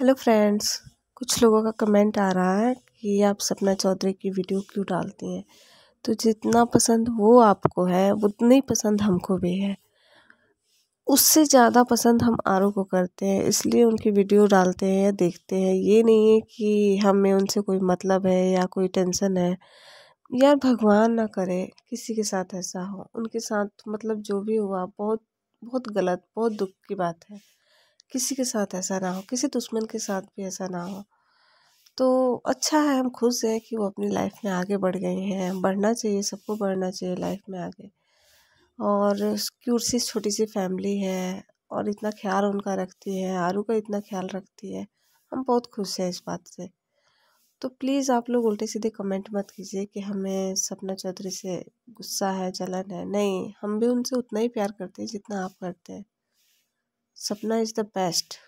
Hello friends कुछ लोगों का कमेंट आ रहा है कि आप सपना चौधरी की वीडियो क्यों डालती हैं तो जितना पसंद वो आपको है उतनी पसंद हमको भी है उससे ज़्यादा पसंद हम आर को करते हैं इसलिए उनकी वीडियो डालते हैं या देखते हैं ये नहीं है कि हमें उनसे कोई मतलब है या कोई टेंशन है यार भगवान ना करे किसी के साथ ऐसा हो उनके साथ मतलब जो भी हुआ बहुत बहुत गलत बहुत दुख की बात है किसी के साथ ऐसा ना हो किसी दुश्मन के साथ भी ऐसा ना हो तो अच्छा है हम खुश हैं कि वो अपनी लाइफ में आगे बढ़ गए हैं बढ़ना चाहिए सबको बढ़ना चाहिए लाइफ में आगे और उसकी छोटी सी फैमिली है और इतना ख्याल उनका रखती है आरू का इतना ख्याल रखती है हम बहुत खुश हैं इस बात से तो प्लीज़ आप लोग उल्टे सीधे कमेंट मत कीजिए कि हमें सपना चौधरी से गुस्सा है जलन है नहीं हम भी उनसे उतना ही प्यार करते हैं जितना आप करते हैं Sapna is the best.